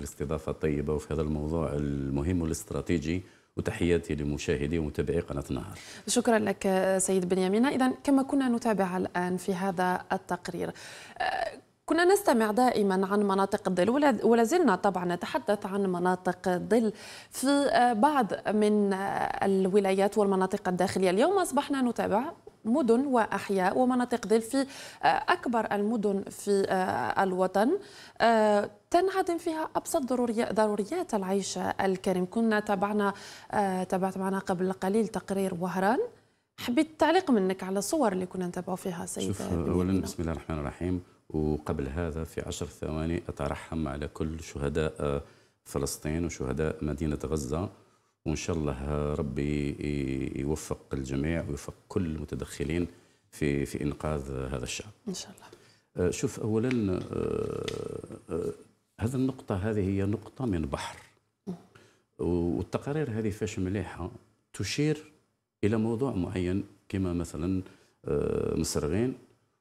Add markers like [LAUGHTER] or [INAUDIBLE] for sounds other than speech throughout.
الاستضافة الطيبة وفي هذا الموضوع المهم والاستراتيجي وتحياتي لمشاهدي ومتابعي قناة نهار شكرا لك سيد بنيامين إذا كما كنا نتابع الآن في هذا التقرير كنا نستمع دائما عن مناطق الظل ولا زلنا طبعا نتحدث عن مناطق الظل في آه، بعض من آه، الولايات والمناطق الداخلية اليوم أصبحنا نتابع مدن واحياء ومناطق ظل في آه، اكبر المدن في الوطن تنعدم فيها ابسط ضروريات العيش الكريم كنا تابعنا تابعت معنا قبل قليل تقرير وهران حبيت تعليق منك على الصور اللي كنا نتابعوا فيها سيدة شوف اولا بسم الله الرحمن الرحيم وقبل هذا في عشر ثواني أترحم على كل شهداء فلسطين وشهداء مدينة غزة وإن شاء الله ربي يوفق الجميع ويوفق كل المتدخلين في في إنقاذ هذا الشعب إن شاء الله آه، شوف أولا آه، آه، هذا النقطة هذه هي نقطة من بحر والتقارير هذه فاش مليحة تشير إلى موضوع معين كما مثلا مسرغين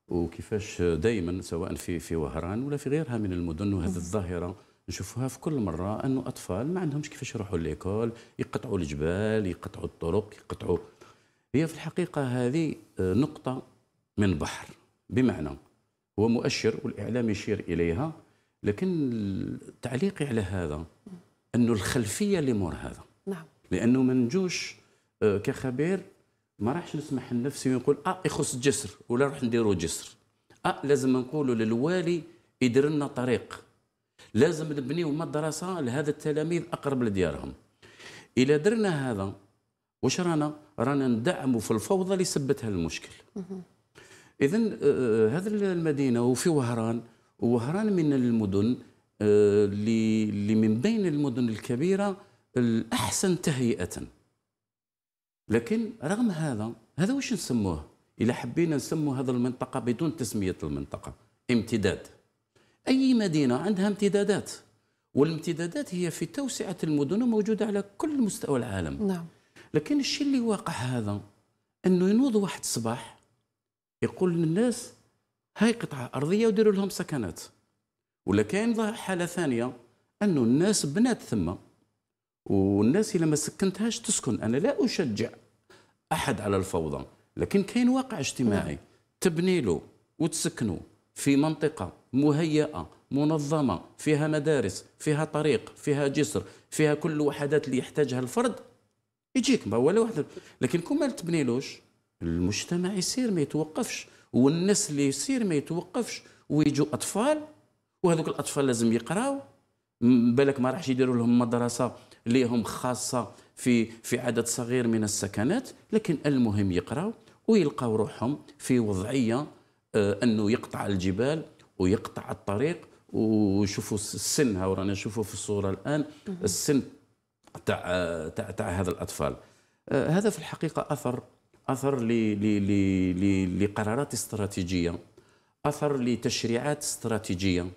وكيفاش دائما سواء في في وهران ولا في غيرها من المدن وهذه الظاهره نشوفوها في كل مره انه اطفال ما عندهمش كيفاش يروحوا ليكول يقطعوا الجبال يقطعوا الطرق يقطعوا هي في الحقيقه هذه آه، نقطه من بحر بمعنى هو مؤشر والاعلام يشير اليها لكن تعليقي على هذا انه الخلفيه اللي مور هذا نعم لانه ما نجوش آه، كخبير ما راحش نسمح لنفسي ونقول اه يخص جسر ولا نروح نديرو جسر اه لازم نقولوا للوالي يدير لنا طريق لازم نبنيو مدرسه لهذا التلاميذ اقرب لديارهم الى درنا هذا واش رانا رانا ندعموا في الفوضى اللي سبتها المشكل اذا آه، آه، هذه المدينه وفي وهران وهران من المدن آه، اللي من بين المدن الكبيره الاحسن تهيئه لكن رغم هذا هذا واش نسموه إذا حبينا نسمو هذا المنطقة بدون تسمية المنطقة امتداد أي مدينة عندها امتدادات والامتدادات هي في توسعة المدن موجودة على كل مستوى العالم نعم. لكن الشيء اللي واقع هذا أنه ينوض واحد الصباح يقول للناس هاي قطعة أرضية وديروا لهم سكنات ولا كاين حالة ثانية أنه الناس بنات ثم والناس إذا ما سكنتهاش تسكن أنا لا أشجع احد على الفوضى لكن كاين واقع اجتماعي تبني له وتسكنه في منطقه مهيئه منظمه فيها مدارس فيها طريق فيها جسر فيها كل الوحدات اللي يحتاجها الفرد يجيك ما ولا واحد لكن كون ما تبنيلوش المجتمع يسير ما يتوقفش والناس اللي يسير ما يتوقفش ويجوا اطفال وهذوك الاطفال لازم يقراو بالك ما راحش يديروا لهم مدرسه ليهم خاصه في في عدد صغير من السكنات لكن المهم يقراوا ويلقاو روحهم في وضعيه آه، انه يقطع الجبال ويقطع الطريق وشوفوا السن ها رانا نشوفوا في الصوره الان السن تاع تاع تاع هذا الاطفال آه، هذا في الحقيقه اثر اثر لقرارات استراتيجيه اثر لتشريعات استراتيجيه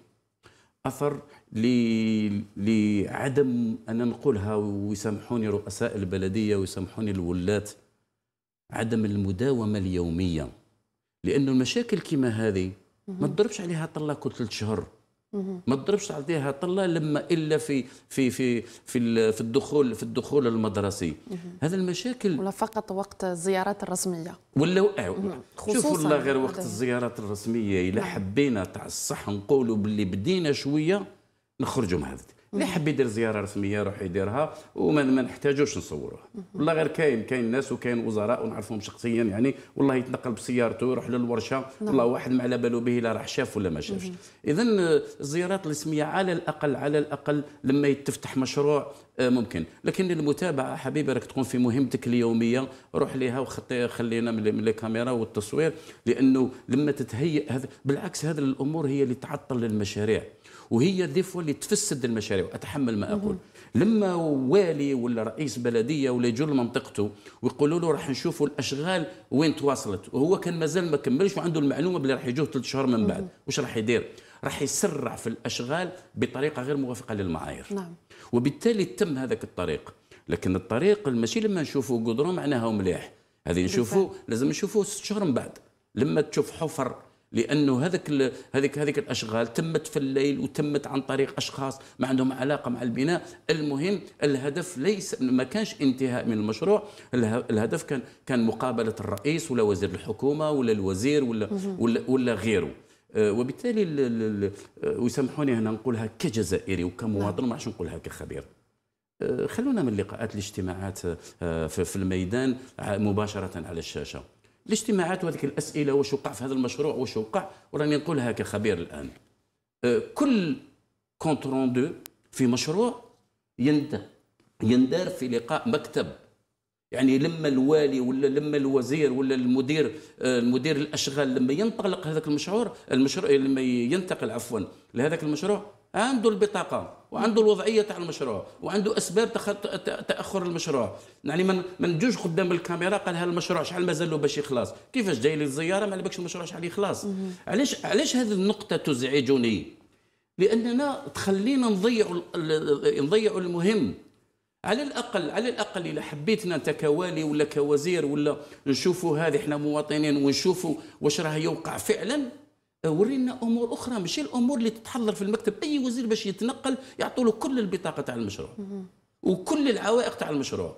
اثر لعدم أن نقولها ويسامحوني رؤساء البلدية ويسامحوني الولات عدم المداومة اليومية لأن المشاكل كما هذه ما تضربش عليها طلا كل ثلاث شهور ما تضربش عليها طلا لما إلا في في في في في الدخول في الدخول المدرسي هذا المشاكل ولا فقط وقت الزيارات الرسمية ولا شوفوا الله غير وقت الزيارات الرسمية إلا نعم. حبينا تاع الصح نقولوا باللي بدينا شوية نخرجوا من هذا اللي حب يدير زياره رسميه يروح يديرها وما ما نحتاجوش نصوروها والله غير كاين كاين ناس وكاين وزراء ونعرفهم شخصيا يعني والله يتنقل بسيارته يروح للورشه نعم. والله واحد ما على باله به لا راح شاف ولا ما شافش اذا الزيارات الرسميه على الاقل على الاقل لما يتفتح مشروع آه، ممكن لكن المتابعه حبيبي راك تكون في مهمتك اليوميه روح ليها وخطي خلينا من الكاميرا والتصوير لانه لما تتهيئ هذا بالعكس هذه الامور هي اللي تعطل المشاريع وهي ديفوا اللي تفسد المشاريع اتحمل ما اقول لما والي ولا رئيس بلديه ولا يجوا لمنطقته ويقولوا له راح نشوفوا الاشغال وين تواصلت وهو كان مازال ما كملش وعنده المعلومه بلي راح يجوه ثلاث شهور من بعد واش راح يدير راح يسرع في الاشغال بطريقه غير موافقه للمعايير نعم. وبالتالي تم هذاك الطريق لكن الطريق ماشي لما نشوفوا قدروا معناها مليح هذه نشوفوا لازم نشوفوا ست شهور من بعد لما تشوف حفر لانه هذاك هذيك هذيك الاشغال تمت في الليل وتمت عن طريق اشخاص ما عندهم علاقه مع البناء المهم الهدف ليس ما كانش انتهاء من المشروع الهدف كان كان مقابله الرئيس ولا وزير الحكومه ولا الوزير ولا ولا, ولا غيره آه، وبالتالي آه، ويسامحوني هنا نقولها كجزائري وكمواطن ما عادش نقولها كخبير آه، خلونا من اللقاءات الاجتماعات في الميدان مباشره على الشاشه الاجتماعات وهذيك الاسئله واش وقع في هذا المشروع واش وقع وراني نقولها كخبير الان أه، كل كونت روندو في مشروع يندار في لقاء مكتب يعني لما الوالي ولا لما الوزير ولا المدير أه، المدير الاشغال لما ينطلق هذاك المشروع المشروع لما ينتقل عفوا لهذاك المشروع عنده البطاقه وعنده الوضعيه تاع المشروع وعنده اسباب تاخر المشروع يعني من ما جوج قدام الكاميرا قال هذا المشروع شحال مازال له باش يخلص كيفاش جاي لي الزياره ما على بالكش المشروع شحال يخلص علاش علاش هذه النقطه تزعجني لاننا تخلينا نضيعوا نضيعوا المهم على الاقل على الاقل اذا حبيتنا انت كوالي ولا كوزير ولا نشوفوا هذه احنا مواطنين ونشوفوا واش راه يوقع فعلا ورينا امور اخرى ماشي الامور اللي تتحضر في المكتب اي وزير باش يتنقل يعطوا له كل البطاقه تاع المشروع وكل العوائق تاع المشروع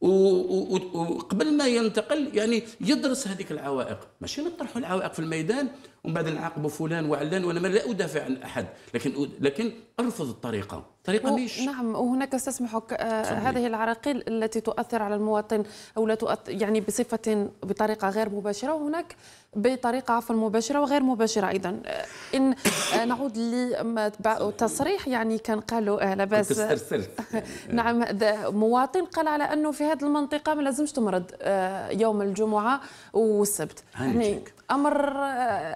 وقبل ما ينتقل يعني يدرس هذيك العوائق ماشي نطرحوا العوائق في الميدان ومن بعد نعاقبوا فلان وعلان وانا لا ادافع عن احد لكن لكن ارفض الطريقه طريقة ميش نعم وهناك استسمحك آه هذه العراقيل التي تؤثر على المواطن او لا تؤثر يعني بصفه بطريقه غير مباشره وهناك بطريقه عفوا مباشره وغير مباشره ايضا آه، ان آه، نعود لتصريح يعني كان قالوا آه، باس [LAUGHS] نعم مواطن قال على انه في هذه المنطقه ما لازمش تمرض يوم الجمعه والسبت يعني امر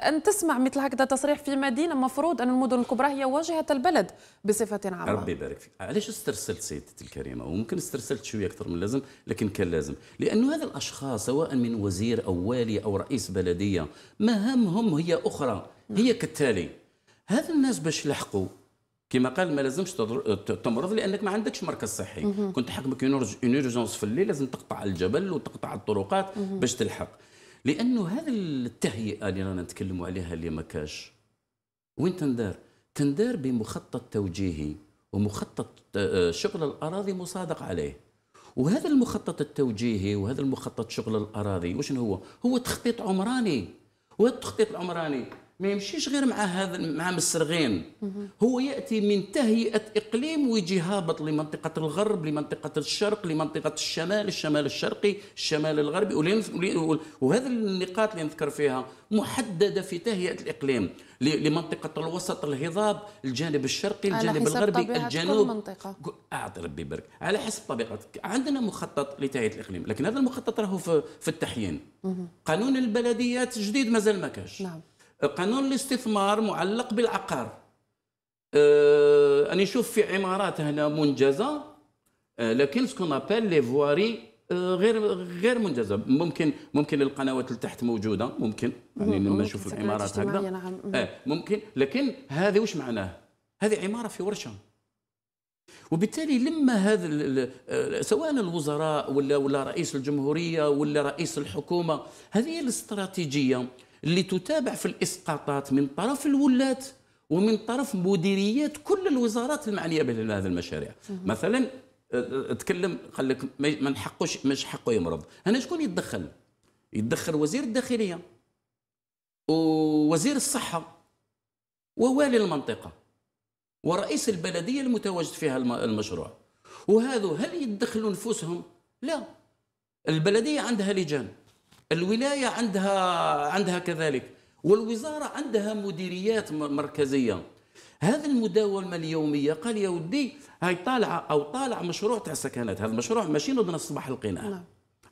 ان تسمع مثل هكذا تصريح في مدينه مفروض ان المدن الكبرى هي واجهه البلد بصفه عامه ربي يبارك فيك علاش استرسلت سيدتي الكريمه وممكن استرسلت شويه اكثر من اللازم لكن كان لازم لانه هذا الاشخاص سواء من وزير او والي او رئيس بلديه مهامهم هي اخرى هي كالتالي هذا الناس باش لحقوا كما قال ما لازمش تمرض لانك ما عندكش مركز صحي كنت حكمك اون في الليل لازم تقطع الجبل وتقطع الطرقات باش تلحق لانه هذه التهيئه اللي رانا نتكلموا عليها اللي ما كاش وين تندار تندار بمخطط توجيهي ومخطط آه، شغل الاراضي مصادق عليه وهذا المخطط التوجيهي وهذا المخطط شغل الاراضي وشنو هو هو تخطيط عمراني وهذا التخطيط العمراني ما يمشيش غير مع هذا مع مسرغين هو ياتي من تهيئه اقليم ويجي هابط لمنطقه الغرب لمنطقه الشرق لمنطقه الشمال الشمال الشرقي الشمال الغربي وهذه النقاط اللي نذكر فيها محدده في تهيئه الاقليم لمنطقه الوسط الهضاب الجانب الشرقي الجانب الغربي الجنوب اعطي ربي يبارك على حسب طبيعتك عندنا مخطط لتهيئه الاقليم لكن هذا المخطط راهو في التحيين قانون البلديات الجديد مازال ما كاش نعم قانون الاستثمار معلق بالعقار أه أنا نشوف في عمارات هنا منجزة أه لكن سكون أبال لي فواري غير غير منجزه ممكن ممكن القنوات اللي تحت موجوده ممكن يعني لما نشوف العمارات هكذا نعم. آه ممكن لكن هذه وش معناه؟ هذه عماره في ورشه وبالتالي لما هذا أه، سواء الوزراء ولا ولا رئيس الجمهوريه ولا رئيس الحكومه هذه الاستراتيجيه اللي تتابع في الاسقاطات من طرف الولاة ومن طرف مديريات كل الوزارات المعنيه بهذه المشاريع مثلا تكلم قال لك ما نحقوش مش حقه يمرض هنا شكون يتدخل يتدخل وزير الداخليه ووزير الصحه ووالي المنطقه ورئيس البلديه المتواجد فيها المشروع وهذو هل يدخلوا نفوسهم لا البلديه عندها لجان الولايه عندها عندها كذلك والوزاره عندها مديريات مركزيه هذه المداومه اليوميه قال يا ودي هاي طالعه او طالع مشروع تاع السكنات هذا المشروع ماشي نضنا الصباح القناع نعم.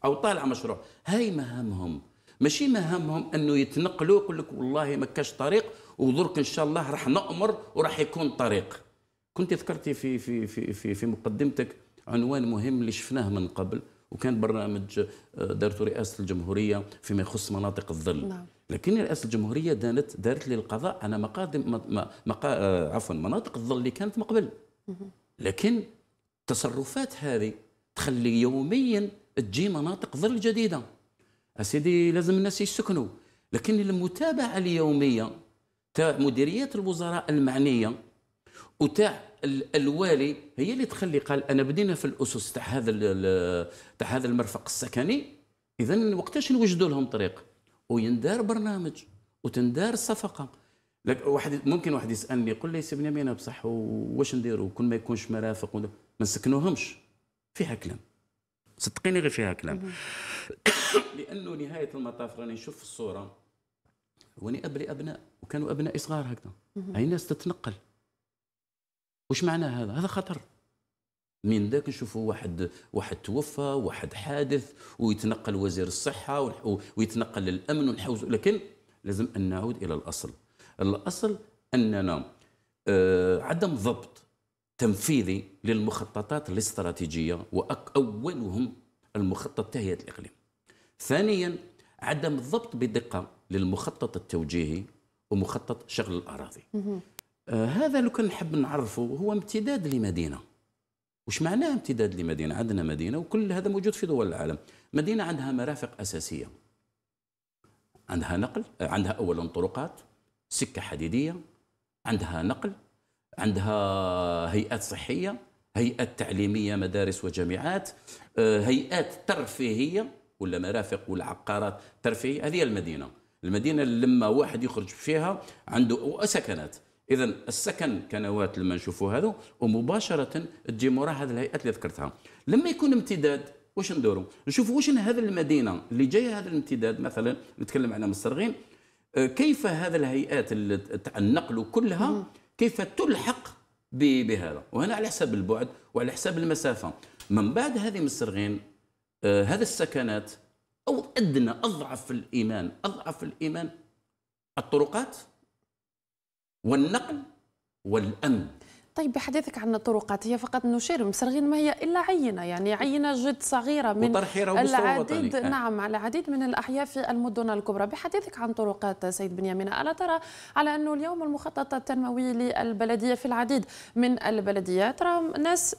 او طالع مشروع هاي مهامهم ماشي مهامهم انه يتنقلوا يقول لك والله ما كاش طريق ودرك ان شاء الله راح نامر وراح يكون طريق كنت ذكرتي في في في في في مقدمتك عنوان مهم اللي شفناه من قبل وكان برنامج آه، دارته رئاسه الجمهوريه فيما يخص مناطق الظل نعم. لكن رئاسه الجمهوريه دانت دارت للقضاء على مقادم مقا آه، عفوا مناطق الظل اللي كانت من قبل لكن التصرفات هذه تخلي يوميا تجي مناطق ظل جديده اسيدي لازم الناس يسكنوا لكن المتابعه اليوميه تاع مديريات الوزراء المعنيه وتاع الوالي هي اللي تخلي قال انا بدينا في الاسس تاع هذا تاع هذا المرفق السكني اذا وقتاش نوجدوا لهم طريق ويندار برنامج وتندار صفقه لك واحد ممكن واحد يسالني يقول لي سي بنيامين بصح واش نديروا كل ما يكونش مرافق ما نسكنوهمش فيها كلام صدقيني غير فيها كلام [COUGHS] لانه نهايه المطاف راني نشوف في الصوره واني ابلي ابناء وكانوا ابناء صغار هكذا هاي ناس تتنقل واش معنى هذا هذا خطر من ذاك نشوفوا واحد واحد توفى واحد حادث ويتنقل وزير الصحه ويتنقل الامن والحوز لكن لازم ان نعود الى الاصل الاصل اننا آه، عدم ضبط تنفيذي للمخططات الاستراتيجيه واولهم المخطط تهيئه الاقليم ثانيا عدم الضبط بدقه للمخطط التوجيهي ومخطط شغل الاراضي آه، هذا لو كان نحب نعرفه هو امتداد لمدينه وش معناه امتداد لمدينه عندنا مدينه وكل هذا موجود في دول العالم مدينه عندها مرافق اساسيه عندها نقل آه، عندها اولا طرقات سكه حديديه عندها نقل عندها هيئات صحيه هيئات تعليميه مدارس وجامعات آه، هيئات ترفيهيه ولا مرافق ولا عقارات ترفيهيه هذه المدينه المدينه اللي لما واحد يخرج فيها عنده سكنات اذا السكن كنواه لما نشوفوا هذا ومباشره تجي مورا هذه الهيئات اللي ذكرتها لما يكون امتداد واش ندوروا نشوفوا واش هذه المدينه اللي جايه هذا الامتداد مثلا نتكلم على مسترغين آه، كيف هذا الهيئات تاع النقل كلها كيف تلحق بهذا وهنا على حساب البعد وعلى حساب المسافه من بعد هذه مسترغين آه، هذه السكنات او ادنى اضعف الايمان اضعف الايمان الطرقات والنقل والأمن طيب بحديثك عن الطرقات هي فقط نشير مسرغين ما هي الا عينه يعني عينه جد صغيره من العديد وطني. آه. نعم على العديد من الاحياء في المدن الكبرى بحديثك عن طرقات سيد بنيامين الا ترى على انه اليوم المخطط التنموي للبلديه في العديد من البلديات ترى ناس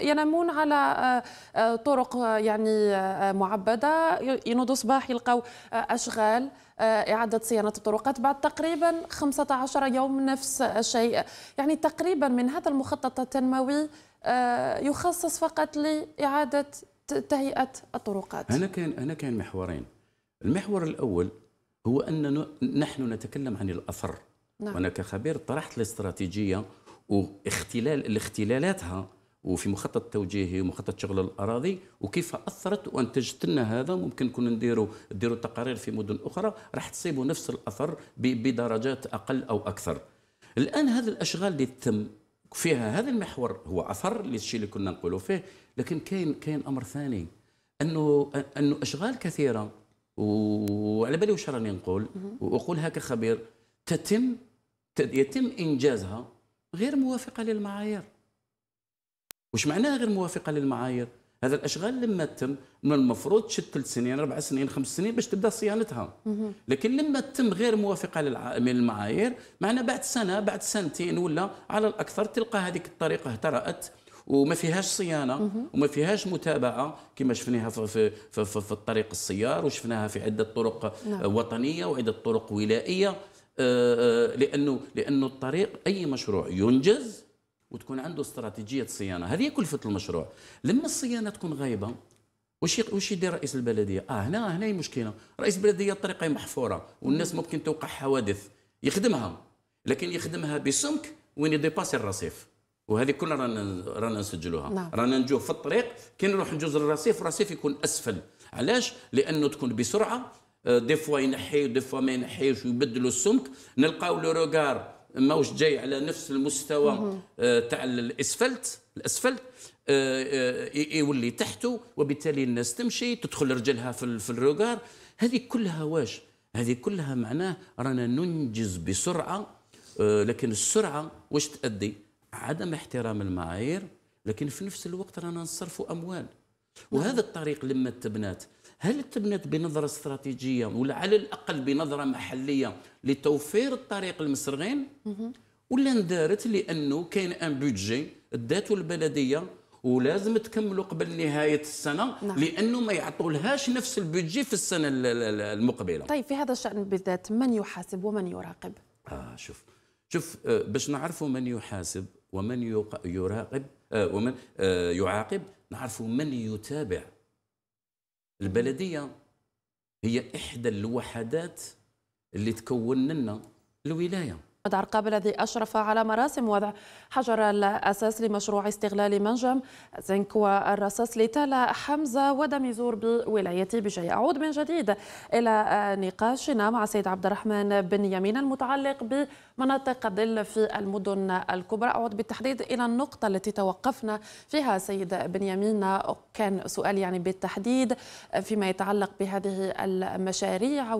ينامون على آه، آه، طرق آه، يعني معبده ينوضوا صباح يلقوا اشغال إعادة صيانة الطرقات بعد تقريبا 15 يوم نفس الشيء يعني تقريبا من هذا المخطط التنموي يخصص فقط لإعادة تهيئة الطرقات هنا كان هنا كان محورين المحور الأول هو أن نحن نتكلم عن الأثر نعم. وأنا كخبير طرحت الاستراتيجية واختلال الاختلالاتها وفي مخطط توجيهي ومخطط شغل الاراضي وكيف اثرت وانتجت لنا هذا ممكن كنا نديروا نديروا تقارير في مدن اخرى راح تصيبوا نفس الاثر بدرجات اقل او اكثر الان هذه الاشغال اللي تم فيها هذا المحور هو اثر للشيء اللي كنا نقولوا فيه لكن كاين كاين امر ثاني انه انه اشغال كثيره وعلى بالي واش راني نقول واقولها كخبير تتم يتم انجازها غير موافقه للمعايير وش معناها غير موافقه للمعايير هذا الاشغال لما تتم من المفروض تشد ثلاث سنين اربع سنين خمس سنين باش تبدا صيانتها لكن لما تتم غير موافقه للمعايير معنا بعد سنه بعد سنتين ولا على الاكثر تلقى هذيك الطريقه اهترأت وما فيهاش صيانه وما فيهاش متابعه كما شفناها في, في, في, في, في الطريق السيار وشفناها في عده طرق نعم. وطنيه وعده طرق ولائيه آه، آه، لانه لانه الطريق اي مشروع ينجز وتكون عنده استراتيجيه صيانه هذه كلفه المشروع لما الصيانه تكون غايبه واش وش يدير رئيس البلديه اه هنا هنا مشكله رئيس البلديه الطريق محفوره والناس ممكن توقع حوادث يخدمها لكن يخدمها بسمك وين يديباسي الرصيف وهذه كلها رانا رانا نسجلوها نعم. رانا نجوه في الطريق كي نروح نجوز الرصيف الرصيف يكون اسفل علاش لانه تكون بسرعه آه، دي فوا ينحي ودي فوا ما ينحيش ويبدلوا السمك نلقاو لو روغار ماهوش جاي على نفس المستوى آه، تاع الاسفلت الاسفلت آه، آه، يولي تحته وبالتالي الناس تمشي تدخل رجلها في, في الروغار هذه كلها واش هذه كلها معناه رانا ننجز بسرعه لكن السرعه واش تؤدي عدم احترام المعايير لكن في نفس الوقت رانا نصرفوا اموال نعم. وهذا الطريق لما تبنات هل تبنت بنظرة استراتيجية ولا على الأقل بنظرة محلية لتوفير الطريق للمصريين ولا اندارت لأنه كاين أن بودجي داتو البلدية ولازم تكملوا قبل نهايه السنه نعم. لانه ما يعطولهاش نفس البودجي في السنه المقبله طيب في هذا الشان بالذات من يحاسب ومن يراقب اه شوف شوف آه، باش نعرفوا من يحاسب ومن يراقب آه، ومن آه، يعاقب نعرفوا من يتابع البلديه هي احدى الوحدات اللي تكون لنا الولايه محمد عرقاب الذي أشرف على مراسم وضع حجر الأساس لمشروع استغلال منجم الزنك والرصاص لتالا حمزة ودميزور بولاية بجاية أعود من جديد إلى نقاشنا مع سيد عبد الرحمن بن يمين المتعلق بمناطق الظل في المدن الكبرى أعود بالتحديد إلى النقطة التي توقفنا فيها سيد بن يمين كان سؤال يعني بالتحديد فيما يتعلق بهذه المشاريع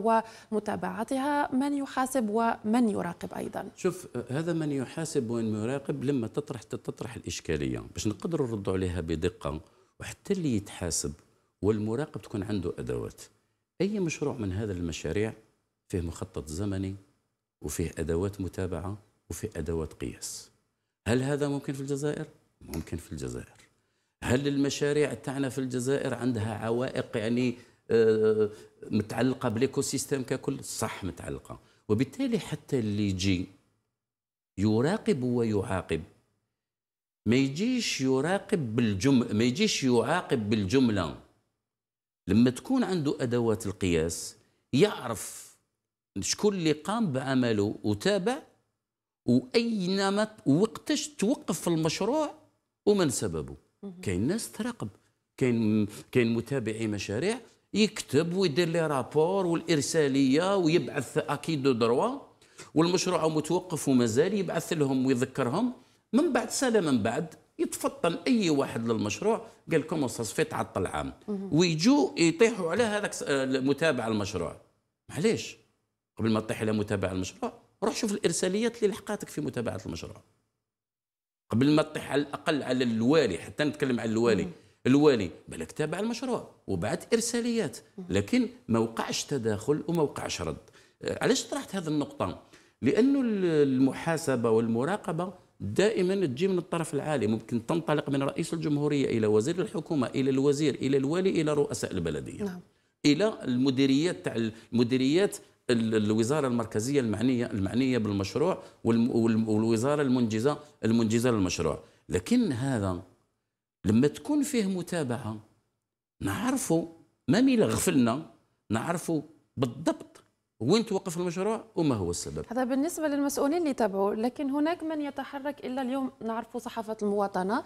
ومتابعتها من يحاسب ومن يراقب أيضا ايضا شوف هذا من يحاسب وين يراقب لما تطرح تطرح الاشكاليه باش نقدروا نردوا عليها بدقه وحتى اللي يتحاسب والمراقب تكون عنده ادوات اي مشروع من هذا المشاريع فيه مخطط زمني وفيه ادوات متابعه وفيه ادوات قياس هل هذا ممكن في الجزائر ممكن في الجزائر هل المشاريع تاعنا في الجزائر عندها عوائق يعني آه، متعلقه بالايكو سيستم ككل صح متعلقه وبالتالي حتى اللي يجي يراقب ويعاقب ما يجيش يراقب بالجم ما يجيش يعاقب بالجمله لما تكون عنده ادوات القياس يعرف شكون اللي قام بعمله وتابع واينما وقتاش توقف المشروع ومن سببه كاين ناس تراقب كاين كاين متابعي مشاريع يكتب ويدير لي رابور والارساليه ويبعث اكيد دو دروا والمشروع متوقف ومازال يبعث لهم ويذكرهم من بعد سنه من بعد يتفطن اي واحد للمشروع قال لكم في تعطل عام ويجوا يطيحوا على هذاك آه، متابع المشروع معليش قبل ما تطيح على متابع المشروع روح شوف الارساليات اللي لحقاتك في متابعه المشروع قبل ما تطيح على الاقل على الوالي حتى نتكلم على الوالي الوالي بالك تابع المشروع وبعت ارساليات لكن ما وقعش تداخل وما وقعش رد آه، علاش طرحت هذه النقطه لانه المحاسبه والمراقبه دائما تجي من الطرف العالي ممكن تنطلق من رئيس الجمهوريه الى وزير الحكومه الى الوزير الى الوالي الى رؤساء البلديه نعم. الى المديريات تاع المديريات الوزاره المركزيه المعنيه المعنيه بالمشروع والوزاره المنجزه المنجزه للمشروع لكن هذا لما تكون فيه متابعه نعرفوا ما ملي غفلنا نعرفوا بالضبط وين توقف المشروع وما هو السبب هذا بالنسبه للمسؤولين اللي تابعوا لكن هناك من يتحرك الا اليوم نعرفوا صحافه المواطنه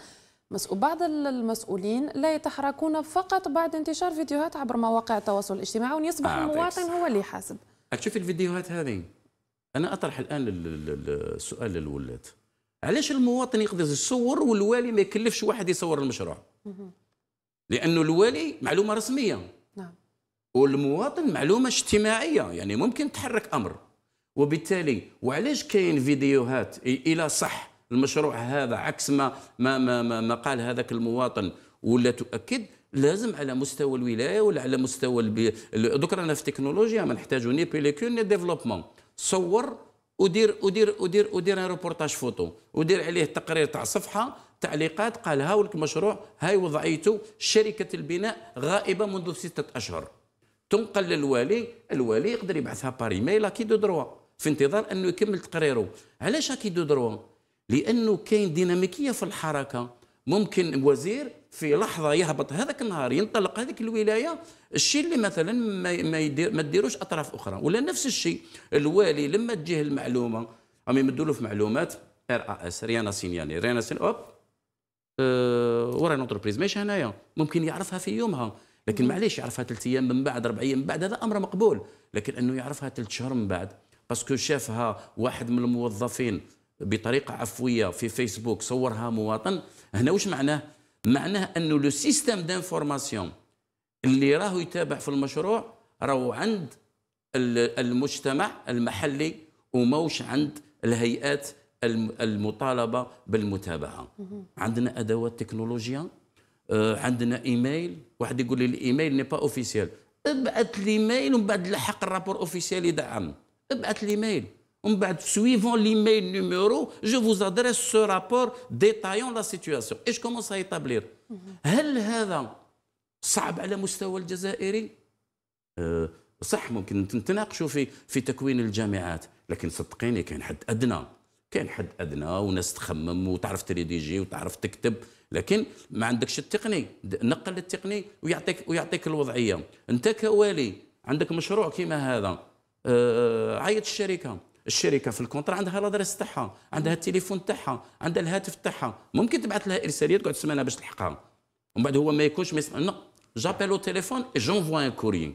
بعض المسؤولين لا يتحركون فقط بعد انتشار فيديوهات عبر مواقع التواصل الاجتماعي ويصبح آه المواطن بيكس. هو اللي يحاسب تشوف الفيديوهات هذه انا اطرح الان السؤال للولاد علاش المواطن يقدر يصور والوالي ما يكلفش واحد يصور المشروع لانه الوالي معلومه رسميه نعم والمواطن معلومه اجتماعيه يعني ممكن تحرك امر وبالتالي وعلاش كاين فيديوهات الى صح المشروع هذا عكس ما ما ما, ما, ما قال هذاك المواطن ولا تؤكد لازم على مستوى الولايه ولا على مستوى دوك رانا في تكنولوجيا ما نحتاجو ني بيليكون ني ديفلوبمون صور ودير ودير ودير ودير ان روبورتاج فوتو ودير عليه تقرير تاع صفحه تعليقات قال هاولك مشروع هاي وضعيته شركه البناء غائبه منذ سته اشهر تنقل للوالي الوالي يقدر يبعثها بار ايميل كي دو دروا في انتظار انه يكمل تقريره علاش كي دو دروا لانه كاين ديناميكيه في الحركه ممكن وزير في لحظه يهبط هذاك النهار ينطلق هذيك الولايه الشيء اللي مثلا ما يدير ما ديروش اطراف اخرى ولا نفس الشيء الوالي لما تجيه المعلومه راهم يمدوا له في معلومات ار اس ريانا سينيالي يعني، ريانا سين اوب أه ورا لونتربريز ماشي هنايا ممكن يعرفها في يومها لكن معليش يعرفها ثلاث ايام من بعد اربع ايام من بعد هذا امر مقبول لكن انه يعرفها ثلاث شهور من بعد باسكو شافها واحد من الموظفين بطريقه عفويه في فيسبوك صورها مواطن هنا واش معناه معناه انه لو سيستيم دانفورماسيون اللي راهو يتابع في المشروع راهو عند المجتمع المحلي وموش عند الهيئات المطالبه بالمتابعه عندنا ادوات تكنولوجيا آه، عندنا ايميل واحد يقول لي الايميل ني با اوفيسيال ابعث لي ايميل ومن بعد لحق الرابور اوفيسيال يدعم ابعث لي ايميل ومن بعد سويفون ليميل نيميرو جو فوز ادريس سو رابور ديتايون لا سيتياسيون ايش كومونس ايتابلير هل هذا صعب على مستوى الجزائري؟ أه صح ممكن تناقشوا في في تكوين الجامعات، لكن صدقيني كاين حد ادنى، كاين حد ادنى وناس تخمم وتعرف تريديجي وتعرف تكتب، لكن ما عندكش التقني، نقل التقني ويعطيك ويعطيك الوضعيه. انت كوالي عندك مشروع كيما هذا، آه، عيط الشركه الشركه في الكونترا عندها لادريس تاعها عندها التليفون تاعها عندها الهاتف تاعها ممكن تبعث لها ارساليه تقعد سمانه باش تلحقها ومن بعد هو ما يكونش ما يسمع نو جابيل او تيليفون جونفوا ان كوري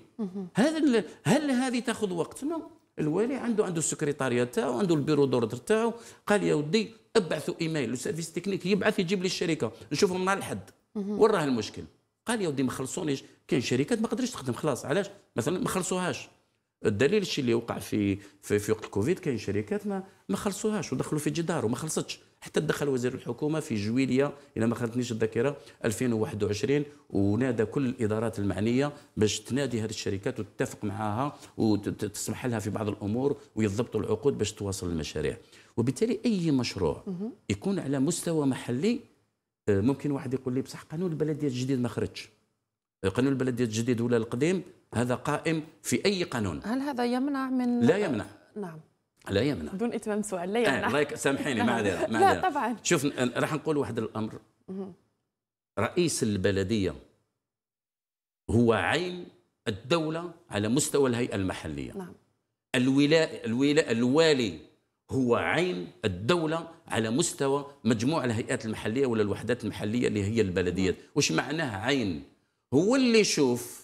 هذا هل هذه تاخذ وقت نو الوالي عنده عنده السكرتاريا تاعو عنده البيرو دوردر تاعو قال يا ودي ابعثوا ايميل للسيرفيس تكنيك يبعث يجيب لي الشركه نشوفهم نهار الحد mhm. وين راه المشكل قال يا ودي ما خلصونيش كاين شركات ما قدرتش تخدم خلاص علاش مثلا ما خلصوهاش الدليل الشيء اللي وقع في في, في وقت الكوفيد كاين شركات ما ما خلصوهاش ودخلوا في جدار وما خلصتش حتى دخل وزير الحكومه في جويليه الى ما خانتنيش الذاكره 2021 ونادى كل الادارات المعنيه باش تنادي هذه الشركات وتتفق معها وتسمح لها في بعض الامور ويضبطوا العقود باش تواصل المشاريع وبالتالي اي مشروع يكون على مستوى محلي آه، ممكن واحد يقول لي بصح قانون البلديه الجديد ما خرجش قانون البلديه الجديد ولا القديم هذا قائم في أي قانون هل هذا يمنع من لا يمنع نعم لا يمنع بدون إتمام سؤال لا يمنع آه، الله آه سامحيني ما [LAUGHS] نعم. لا طبعا شوف راح نقول واحد الأمر رئيس البلدية هو عين الدولة على مستوى الهيئة المحلية نعم الولاء الولاء الوالي هو عين الدولة على مستوى مجموع الهيئات المحلية ولا الوحدات المحلية اللي هي البلدية نعم. واش معناه عين؟ هو اللي يشوف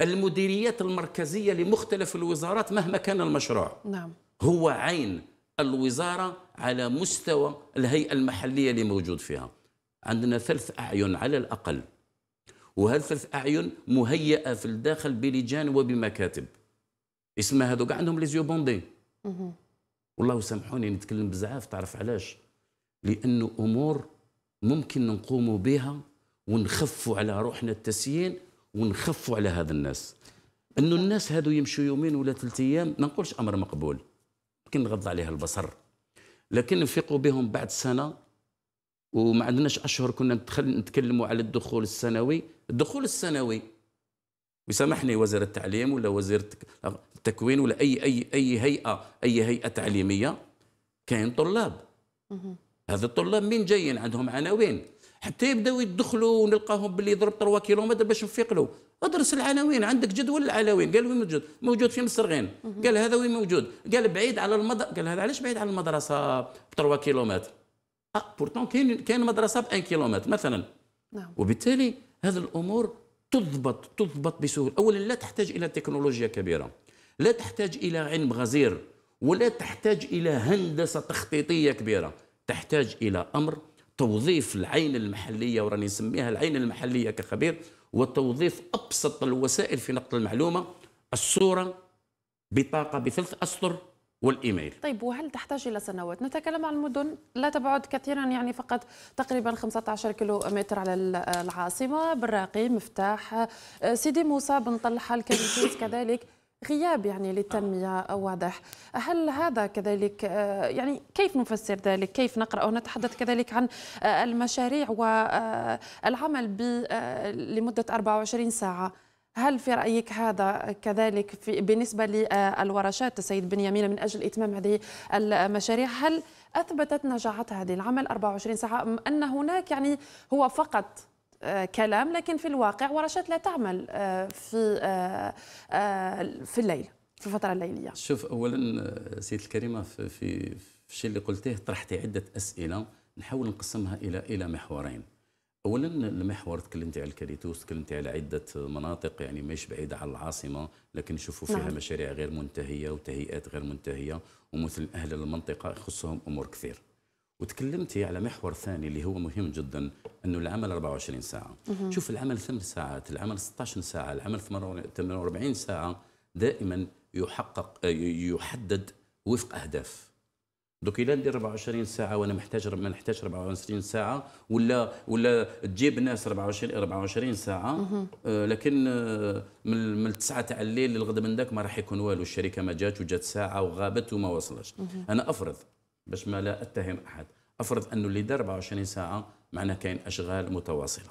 المديريات المركزية لمختلف الوزارات مهما كان المشروع نعم. هو عين الوزارة على مستوى الهيئة المحلية اللي موجود فيها عندنا ثلاث أعين على الأقل وهالثلاث أعين مهيئة في الداخل بلجان وبمكاتب اسمها هذوك عندهم ليزيو بوندي والله سامحوني نتكلم بزعاف تعرف علاش لأنه أمور ممكن نقوموا بها ونخفوا على روحنا التسيين ونخفوا على هذا الناس انه الناس هادو يمشوا يومين ولا ثلاث ايام ما نقولش امر مقبول لكن نغض عليها البصر لكن نفيقوا بهم بعد سنه وما عندناش اشهر كنا نتكلموا على الدخول السنوي الدخول السنوي ويسامحني وزير التعليم ولا وزير التكوين ولا اي اي اي هيئه اي هيئه تعليميه كاين طلاب هذا الطلاب مين جايين عندهم عناوين حتى يبداو يدخلوا ونلقاهم باللي ضرب 3 كيلومتر باش نفيقلو ادرس العناوين عندك جدول العناوين قال وين موجود موجود في مسرغين قال هذا وين موجود قال بعيد على المدر قال هذا علاش بعيد على المدرسه ب 3 كيلومتر اه بورتون كاين كاين مدرسه ب 1 كيلومتر مثلا نعم. وبالتالي هذه الامور تضبط تضبط بسهوله اولا لا تحتاج الى تكنولوجيا كبيره لا تحتاج الى علم غزير ولا تحتاج الى هندسه تخطيطيه كبيره تحتاج الى امر توظيف العين المحليه وراني نسميها العين المحليه كخبير وتوظيف ابسط الوسائل في نقل المعلومه الصوره بطاقه بثلث اسطر والايميل. طيب وهل تحتاج الى سنوات؟ نتكلم عن مدن لا تبعد كثيرا يعني فقط تقريبا 15 كيلو متر على العاصمه، بالراقي، مفتاح، آه، سيدي موسى، بن طلحه، الكريتيس [COUGHS] كذلك. غياب يعني للتنمية واضح هل هذا كذلك آه، يعني كيف نفسر ذلك كيف نقرأ ونتحدث كذلك عن آه، المشاريع والعمل آه، لمدة 24 ساعة هل في رأيك هذا كذلك في بالنسبة للورشات السيد بنيامين من أجل إتمام هذه المشاريع هل أثبتت نجاعتها هذه العمل 24 ساعة أم أن هناك يعني هو فقط آه، كلام لكن في الواقع ورشات لا تعمل آه، في آه، في الليل في الفتره الليليه شوف اولا سيد الكريمه في في الشيء اللي قلتيه طرحتي عده اسئله نحاول نقسمها الى الى محورين اولا المحور تكلمتي على الكريتوس تكلمتي على عده مناطق يعني مش بعيده عن العاصمه لكن نشوفوا فيها نعم. مشاريع غير منتهيه وتهيئات غير منتهيه ومثل اهل المنطقه يخصهم امور كثير وتكلمتي على محور ثاني اللي هو مهم جدا انه العمل 24 ساعه شوف العمل 8 ساعات العمل 16 ساعه العمل 48 ساعه دائما يحقق يحدد وفق اهداف دوك الا ندير 24 ساعه وانا محتاج ما نحتاج 24 ساعه ولا ولا تجيب ناس 24 24 ساعه آه لكن آه، من من 9 تاع الليل للغد من ذاك ما راح يكون والو الشركه ما جاتش وجات ساعه وغابت وما وصلش انا افرض باش ما لا اتهم احد افرض انه اللي دار 24 ساعه معنا كاين اشغال متواصله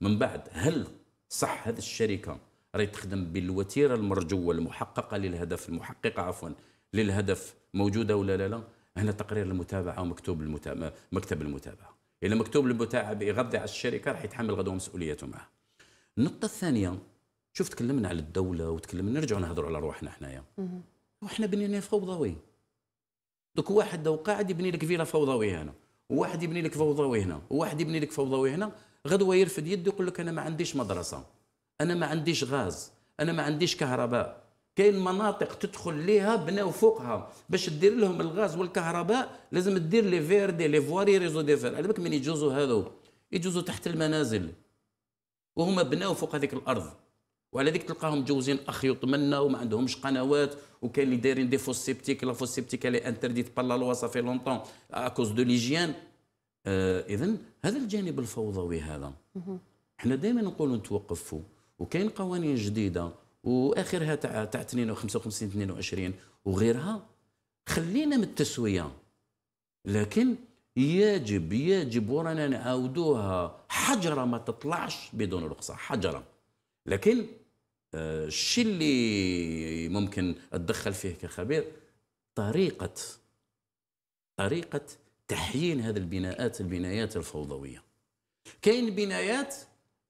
من بعد هل صح هذه الشركه راهي تخدم بالوتيره المرجوه المحققه للهدف المحققه عفوا للهدف موجوده ولا لا لا هنا تقرير المتابعه ومكتوب المتابعة مكتب المتابعه الا مكتوب المتابعه يغضي على الشركه راح يتحمل غدوه مسؤوليته معها النقطه الثانيه شوف تكلمنا على الدوله وتكلمنا نرجعوا نهضروا على روحنا حنايا وحنا بنينا فوضوي دوك واحد لو قاعد يبني لك فيلا فوضوي هنا وواحد يبني لك فوضوي هنا وواحد يبني لك فوضوي هنا غدوه يرفد يده يقول لك انا ما عنديش مدرسه انا ما عنديش غاز انا ما عنديش كهرباء كاين مناطق تدخل ليها بناو فوقها باش دير لهم الغاز والكهرباء لازم دير لي فيردي لي فواري ريزو دي فير على بالك من يجوزوا هذو يجوزوا تحت المنازل وهما بناو فوق هذيك الارض وعلى ذيك تلقاهم مجوزين اخيوط منا وما عندهمش قنوات وكاين اللي دايرين دي فوس سيبتيك لا فوس سيبتيك اللي انترديت بار لا لوا سافي لونتون اكوز دو ليجيان آه اذا هذا الجانب الفوضوي هذا احنا دائما نقولوا نتوقفوا وكاين قوانين جديده واخرها تاع تاع 52 22 وغيرها خلينا من التسويه لكن يجب يجب ورانا نعاودوها حجره ما تطلعش بدون رخصه حجره لكن الشيء آه، اللي ممكن اتدخل فيه كخبير طريقه طريقه تحيين هذه البناءات البنايات الفوضويه كاين بنايات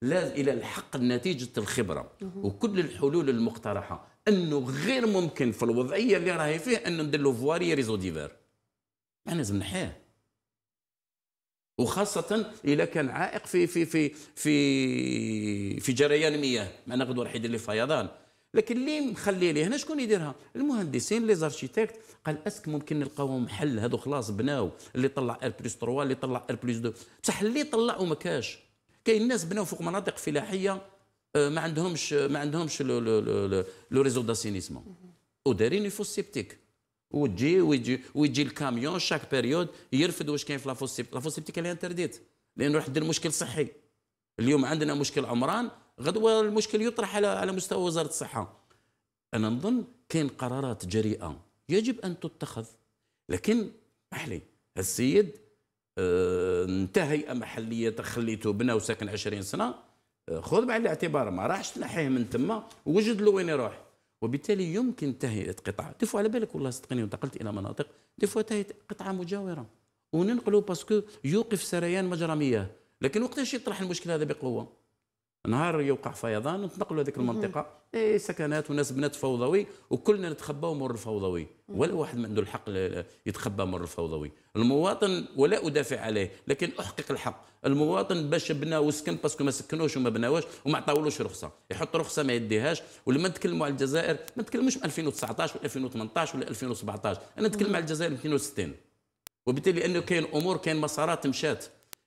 لا الى الحق نتيجه الخبره وكل الحلول المقترحه انه غير ممكن في الوضعيه اللي راهي فيه ان ندير له فواري ريزو ديفير لازم نحيه وخاصة إذا كان عائق في في في في في جريان مياه ما نقدر راح يدير فيضان لكن اللي مخلي لي هنا شكون يديرها المهندسين لي زارشيتكت قال اسك ممكن نلقاوهم حل هذو خلاص بناو اللي طلع ار بلس 3 اللي طلع ار بلس 2 بصح اللي طلعوا ما كاش كاين ناس بناو فوق مناطق فلاحيه آه، ما عندهمش ما عندهمش لو ريزو داسينيسمون ودارين يفو سيبتيك وتجي ويجي ويجي الكاميون شاك بيريود يرفد واش كاين في لافوسيبتيك لافوسيبتيك اللي انترديت لان راح دير مشكل صحي اليوم عندنا مشكل عمران غدوه المشكل يطرح على على مستوى وزاره الصحه انا نظن كاين قرارات جريئه يجب ان تتخذ لكن احلي السيد اه انتهى محليه تخليته بنا وساكن 20 سنه آه، خذ بعين الاعتبار ما راحش تنحيه من تما وجد له وين يروح وبالتالي يمكن تهيئه قطعه دفوا على بالك والله صدقني انتقلت الى مناطق دفوا تهيئه قطعه مجاوره وننقلوا باسكو يوقف سريان مجرى مياه لكن وقتاش يطرح المشكل هذا بقوه نهار يوقع فيضان نتنقلوا هذيك المنطقه إيه سكنات وناس بنات فوضوي وكلنا نتخباو مور الفوضوي ولا واحد ما عنده الحق يتخبى مور الفوضوي المواطن ولا ادافع عليه لكن احقق الحق المواطن باش بنا وسكن باسكو ما سكنوش وما بناوش وما عطاولوش رخصه يحط رخصه ما يديهاش ولما نتكلموا على الجزائر ما نتكلموش 2019 ولا 2018 ولا 2017 انا نتكلم على الجزائر 62 وبالتالي انه كاين امور كاين مسارات مشات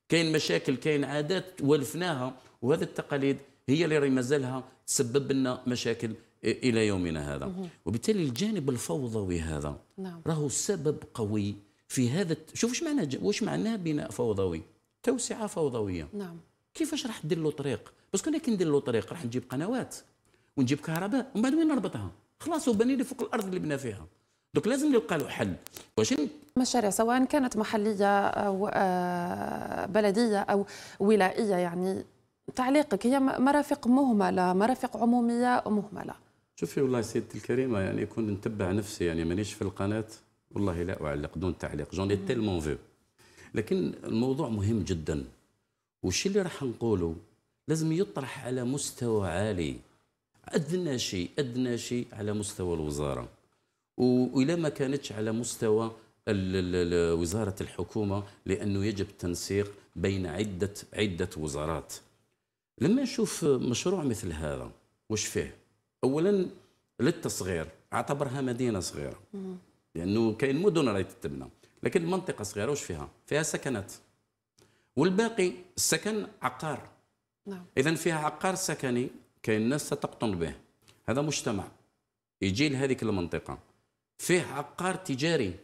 كاين مشاكل كاين عادات والفناها وهذه التقاليد هي اللي مازالها تسبب لنا مشاكل الى يومنا هذا وبالتالي الجانب الفوضوي هذا نعم. راهو سبب قوي في هذا شوف واش معناه واش معناه بناء فوضوي توسعه فوضويه نعم كيفاش راح تدير له طريق باسكو انا كي ندير له طريق راح نجيب قنوات ونجيب كهرباء ومن بعد وين نربطها خلاص وبني لي فوق الارض اللي بنا فيها دوك لازم نلقى له حل واش مشاريع سواء كانت محليه او آه، بلديه او ولائيه يعني تعليقك هي مرافق مهمله مرافق عموميه مهمله شوفي والله سيدتي الكريمه يعني كنت نتبع نفسي يعني مانيش في القناه والله لا اعلق دون تعليق جون اي تيلمون فيو لكن الموضوع مهم جدا والشيء اللي راح نقوله لازم يطرح على مستوى عالي ادنى شيء ادنى شيء على مستوى الوزاره وإلى ما كانتش على مستوى وزاره الحكومه لانه يجب التنسيق بين عده عده وزارات لما نشوف مشروع مثل هذا واش فيه اولا للتصغير اعتبرها مدينه صغيره مم. لانه كاين مدن راهي تتبنى لكن منطقه صغيره واش فيها فيها سكنات والباقي السكن عقار نعم. اذا فيها عقار سكني كاين ناس تقطن به هذا مجتمع يجي لهذيك المنطقه فيه عقار تجاري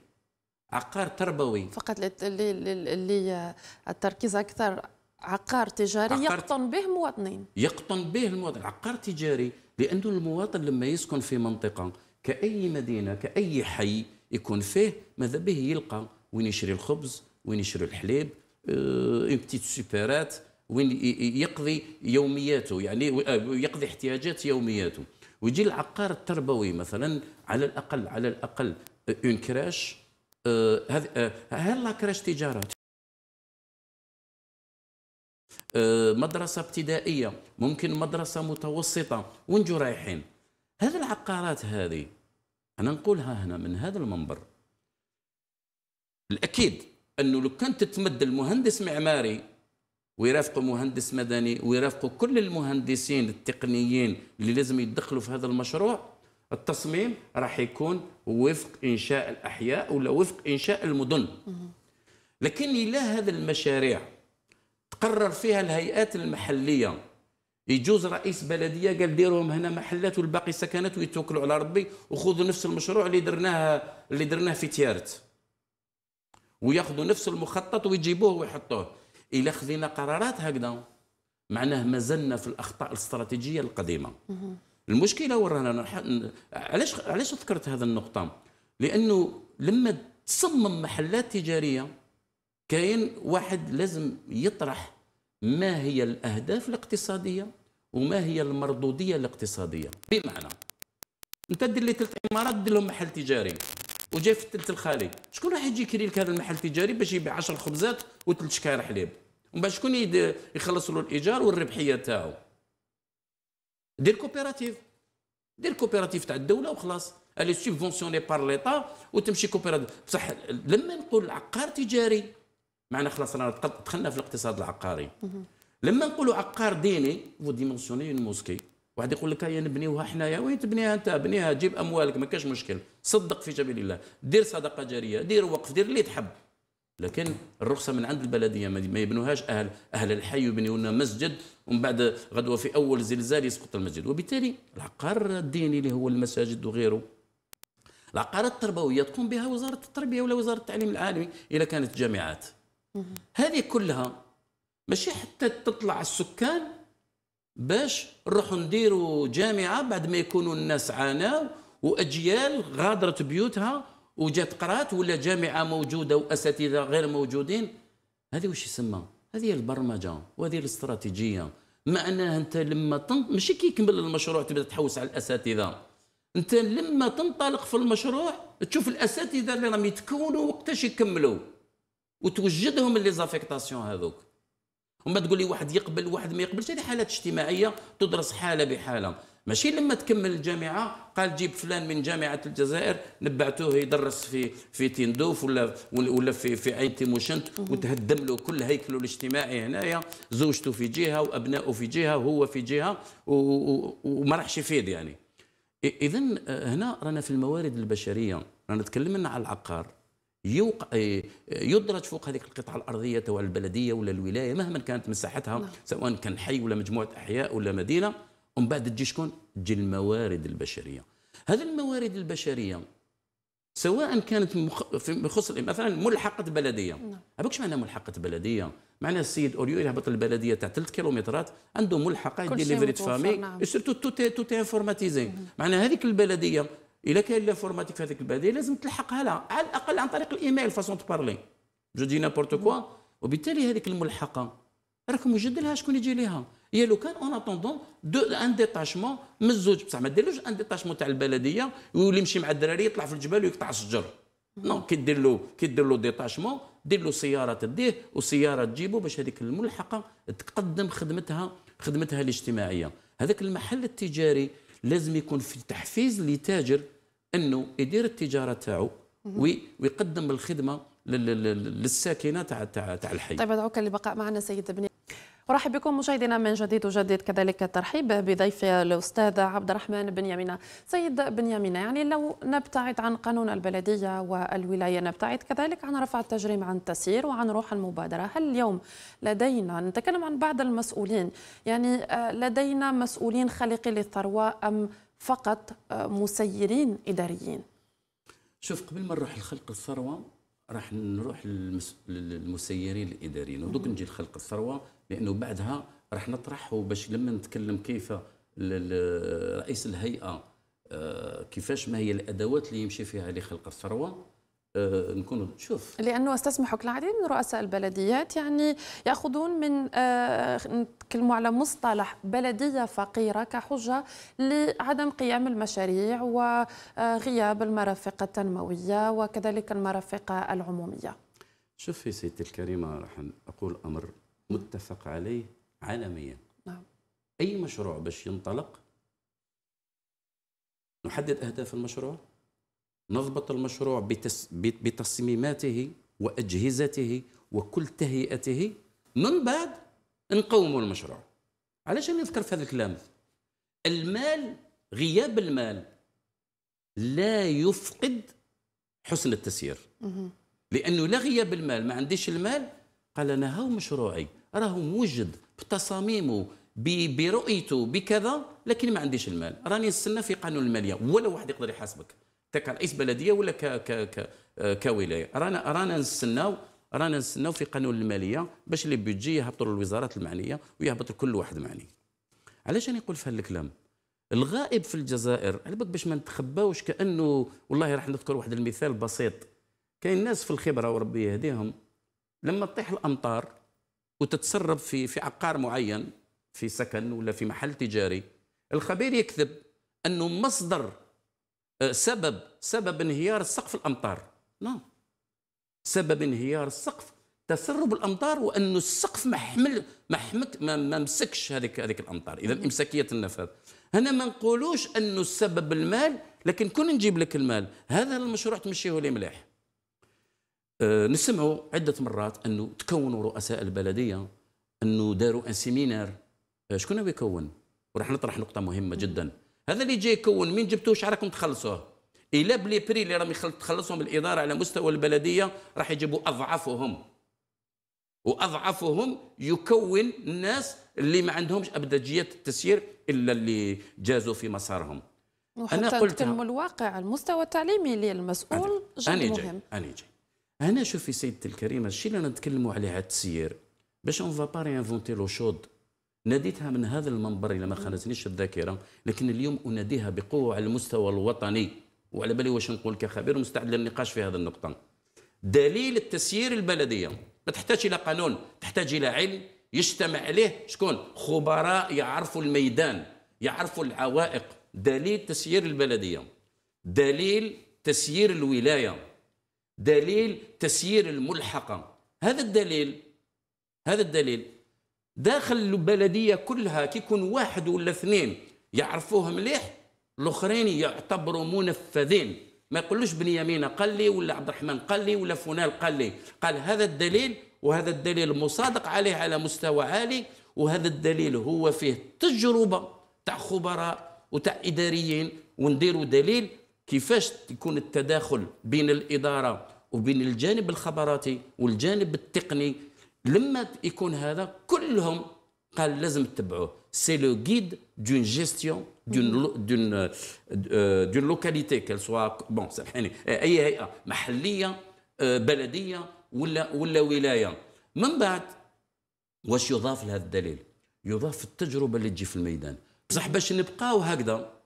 عقار تربوي فقط اللي التركيز اكثر عقار تجاري عقار يقطن به مواطنين يقطن به المواطن عقار تجاري لأن المواطن لما يسكن في منطقة كأي مدينة كأي حي يكون فيه ماذا به يلقى وين يشري الخبز وين يشري الحليب اون بتيت سوبرات وين يقضي يومياته يعني آه، يقضي احتياجات يومياته ويجي العقار التربوي مثلا على الاقل على الاقل اون آه، كراش آه، هل لا كراش تجاره آه، مدرسه ابتدائيه ممكن مدرسه متوسطه ونجو رايحين هذه العقارات هذه انا نقولها هنا من هذا المنبر الاكيد انه لو كان تتمد المهندس معماري ويرافقوا مهندس مدني ويرافقوا كل المهندسين التقنيين اللي لازم يدخلوا في هذا المشروع التصميم راح يكون وفق انشاء الاحياء ولا وفق انشاء المدن لكن الى هذه المشاريع تقرر فيها الهيئات المحليه يجوز رئيس بلديه قال ديرهم هنا محلات والباقي سكنات ويتوكلوا على ربي وخذوا نفس المشروع اللي درناه اللي درناه في تيارت وياخذوا نفس المخطط ويجيبوه ويحطوه الى خذينا قرارات هكذا معناه مازلنا في الاخطاء الاستراتيجيه القديمه المشكله ورانا علاش علاش ذكرت هذا النقطه لانه لما تصمم محلات تجاريه كاين واحد لازم يطرح ما هي الاهداف الاقتصاديه وما هي المردوديه الاقتصاديه بمعنى انت دير لي ثلاث عمارات دير لهم محل تجاري وجاي في الثلث الخالي شكون راح يجي يكري لك هذا المحل التجاري باش يبيع 10 خبزات وثلث شكاير حليب ومن بعد شكون يخلص له الايجار والربحيه تاعو دير كوبيراتيف دير كوبيراتيف تاع الدوله وخلاص الي سوبفونسيوني بار ليطا وتمشي كوبيراتيف بصح لما نقول عقار تجاري معنا خلاص رانا دخلنا في الاقتصاد العقاري لما نقولوا عقار ديني فو ديمونسيوني اون موسكي واحد يقول لك هيا نبنيوها حنايا وين تبنيها انت بنيها جيب اموالك ما كاش مشكل صدق في سبيل الله دير صدقه جاريه دير وقف دير اللي تحب لكن الرخصه من عند البلديه ما يبنوهاش اهل اهل الحي يبنيوا لنا مسجد ومن بعد غدوه في اول زلزال يسقط المسجد وبالتالي العقار الديني اللي هو المساجد وغيره العقارات التربويه تقوم بها وزاره التربيه ولا وزاره التعليم العالمي اذا كانت جامعات هذه كلها ماشي حتى تطلع السكان باش نروحوا نديروا جامعه بعد ما يكونوا الناس عانوا واجيال غادرت بيوتها وجات قرات ولا جامعه موجوده واساتذه غير موجودين هذه واش يسمى هذه البرمجه وهذه الاستراتيجيه معناها انت لما تنط ماشي كي يكمل المشروع تبدا تحوس على الاساتذه انت لما تنطلق في المشروع تشوف الاساتذه اللي راهم يتكونوا وقتاش يكملوا وتوجدهم لي زافيكتاسيون هذوك وما تقول لي واحد يقبل واحد ما يقبلش هذه حالات اجتماعيه تدرس حاله بحاله ماشي لما تكمل الجامعه قال جيب فلان من جامعه الجزائر نبعتوه يدرس في في تندوف ولا ولا في في عين تيموشنت وتهدم له كل هيكله الاجتماعي هنايا زوجته في جهه وابنائه في جهه وهو في جهه وما راحش يفيد يعني اذا آه، هنا رانا في الموارد البشريه رانا نتكلم على العقار إيه، يدرج فوق هذيك القطعه الارضيه تاع البلديه ولا الولايه مهما كانت مساحتها لا. نعم. سواء كان حي ولا مجموعه احياء ولا مدينه ومن بعد تجي شكون؟ تجي الموارد البشريه. هذه الموارد البشريه سواء كانت في مخص... مثلا ملحقه بلديه نعم. هذاك شو معناها ملحقه بلديه؟ معناها السيد اوريو يهبط البلديه تاع 3 كيلومترات عنده ملحقه ديليفري فامي سيرتو توتي توتي انفورماتيزي معناها هذيك البلديه الا كاين لافورماتيك في هذيك البلديه لازم تلحقها لها على الاقل عن طريق الايميل فاسون تبارلي جو دي نابورت كوا وبالتالي هذيك الملحقه راك موجد لها شكون يجي ليها هي لو كان اون اتوندون دو ان ديتاشمون من الزوج بصح ما ديرلوش ان ديتاشمون تاع البلديه ويولي يمشي مع الدراري يطلع في الجبال ويقطع الشجر نو كي دير له كي دير له ديتاشمون دير له سياره تديه وسياره تجيبه باش هذيك الملحقه تقدم خدمتها خدمتها الاجتماعيه هذاك المحل التجاري لازم يكون في تحفيز لتاجر انه يدير التجاره تاعو ويقدم الخدمه للساكنه تاع تاع الحي. طيب ادعوك للبقاء معنا سيد ابني ارحب بكم مشاهدينا من جديد وجديد كذلك الترحيب بضيفي الاستاذ عبد الرحمن بن يمينه سيد بن يمينه يعني لو نبتعد عن قانون البلديه والولايه نبتعد كذلك عن رفع التجريم عن التسيير وعن روح المبادره هل اليوم لدينا نتكلم عن بعض المسؤولين يعني آه، لدينا مسؤولين خالقين للثروه ام فقط آه، مسيرين اداريين شوف قبل ما نروح لخلق الثروه راح نروح للمسيرين الاداريين ودوك نجي لخلق الثروه لانه بعدها راح نطرح باش لما نتكلم كيف رئيس الهيئه آه، كيفاش ما هي الادوات اللي يمشي فيها لخلق الثروه آه، نكون شوف لانه استسمحك العديد من رؤساء البلديات يعني ياخذون من آه، نتكلموا على مصطلح بلديه فقيره كحجه لعدم قيام المشاريع وغياب المرافق التنمويه وكذلك المرافق العموميه شوفي سيدتي الكريمه راح اقول امر متفق عليه عالميا نعم. أي مشروع باش ينطلق نحدد أهداف المشروع نضبط المشروع بتس بتصميماته وأجهزته وكل تهيئته من بعد نقوم المشروع علاش نذكر في هذا الكلام المال غياب المال لا يفقد حسن التسيير لأنه لا غياب المال ما عنديش المال قال أنا هاو مشروعي راه موجد بتصاميمه برؤيته بكذا لكن ما عنديش المال راني نستنى في قانون الماليه ولا واحد يقدر يحاسبك انت كرئيس بلديه ولا ك ك ك كولايه رانا رانا نستناو رانا نستناو في قانون الماليه باش لي بيدجي يهبطوا للوزارات المعنيه ويهبط كل واحد معني علاش انا نقول في هذا الكلام الغائب في الجزائر على بالك باش ما نتخباوش كانه والله راح نذكر واحد المثال بسيط كاين ناس في الخبره وربي يهديهم لما تطيح الامطار وتتسرب في في عقار معين في سكن ولا في محل تجاري الخبير يكذب انه مصدر آه، سبب سبب انهيار سقف الامطار نعم سبب انهيار السقف تسرب الامطار وانه السقف ما حمل ما ما مسكش هذيك هذيك الامطار اذا امساكيه النفاذ هنا ما نقولوش انه السبب المال لكن كون نجيب لك المال هذا المشروع تمشيه لي مليح أه، نسمعوا عده مرات انه تكونوا رؤساء البلديه انه داروا ان سيمينار أه، شكون هو يكون؟ وراح نطرح نقطه مهمه جدا هذا اللي جاي يكون مين جبتوه شعركم تخلصوه؟ الا بلي بري اللي راهم تخلصهم الاداره على مستوى البلديه راح يجيبوا أضعفهم واضعفهم يكون الناس اللي ما عندهمش أبداجية التسيير الا اللي جازوا في مسارهم وحتى انا قلت الواقع المستوى التعليمي للمسؤول جد مهم انا جاي هنا شوفي سيدتي الكريمه الشيء اللي نتكلموا عليه على التسيير باش اون فا با ريانفونتي لو شود ناديتها من هذا المنبر الى ما خانتنيش الذاكره لكن اليوم اناديها بقوه على المستوى الوطني وعلى بالي واش نقول كخبير مستعد للنقاش في هذه النقطه دليل التسيير البلديه ما تحتاج الى قانون تحتاج الى علم يجتمع عليه شكون خبراء يعرفوا الميدان يعرفوا العوائق دليل تسيير البلديه دليل تسيير الولايه دليل تسيير الملحقه هذا الدليل هذا الدليل داخل البلديه كلها كيكون واحد ولا اثنين يعرفوه مليح الاخرين يعتبروا منفذين ما يقولوش بن يمين قال لي ولا عبد الرحمن قال لي ولا فلان قال لي قال هذا الدليل وهذا الدليل مصادق عليه على مستوى عالي وهذا الدليل هو فيه تجربه تاع خبراء وتاع اداريين ونديروا دليل كيفاش يكون التداخل بين الاداره وبين الجانب الخبراتي والجانب التقني لما يكون هذا كلهم قال لازم تتبعوه سي لو غيد دون جيستيون دون دون دون لوكاليتي كال سوا بون سامحيني اي هيئه محليه آه، بلديه ولا ولا ولايه من بعد واش يضاف لهذا الدليل يضاف التجربه اللي تجي في الميدان بصح باش نبقاو هكذا